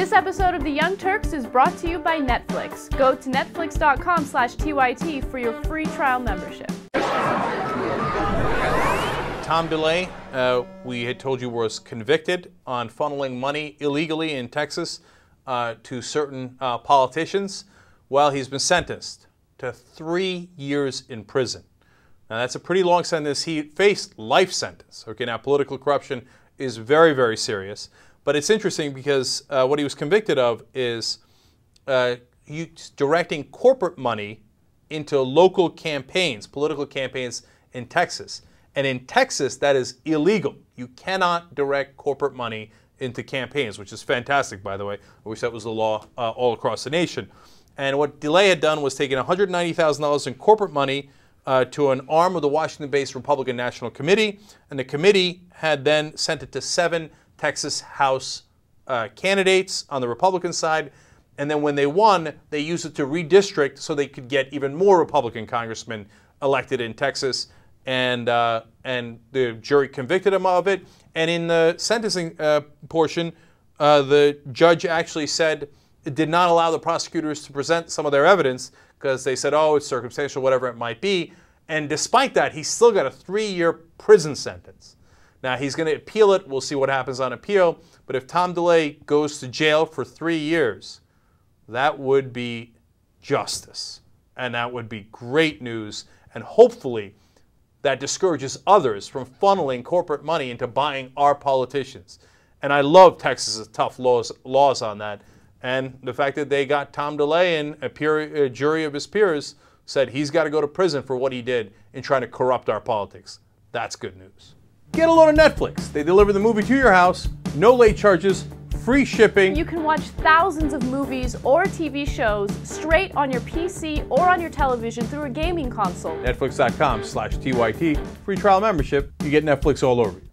This episode of The Young Turks is brought to you by Netflix. Go to netflix.com slash TYT for your free trial membership. Tom DeLay, uh, we had told you was convicted on funneling money illegally in Texas uh, to certain uh, politicians. Well, he's been sentenced to three years in prison. Now, that's a pretty long sentence. He faced life sentence. Okay, now political corruption is very, very serious. But it's interesting because uh, what he was convicted of is uh, directing corporate money into local campaigns, political campaigns in Texas. And in Texas, that is illegal. You cannot direct corporate money into campaigns, which is fantastic, by the way. I wish that was the law uh, all across the nation. And what DeLay had done was taken $190,000 in corporate money uh, to an arm of the Washington based Republican National Committee. And the committee had then sent it to seven Texas House uh, candidates on the Republican side. And then when they won, they used it to redistrict so they could get even more Republican congressmen elected in Texas. And, uh, and the jury convicted him of it. And in the sentencing uh, portion, uh, the judge actually said it did not allow the prosecutors to present some of their evidence because they said, oh, it's circumstantial, whatever it might be. And despite that, he still got a three year prison sentence. Now he's going to appeal it. We'll see what happens on appeal. But if Tom DeLay goes to jail for three years, that would be justice. And that would be great news. And hopefully, that discourages others from funneling corporate money into buying our politicians. And I love Texas's tough laws, laws on that. And the fact that they got Tom DeLay and a, peer, a jury of his peers said he's got to go to prison for what he did in trying to corrupt our politics. That's good news. Get a load of Netflix. They deliver the movie to your house, no late charges, free shipping. You can watch thousands of movies or TV shows straight on your PC or on your television through a gaming console. Netflix.com slash TYT, free trial membership. You get Netflix all over you.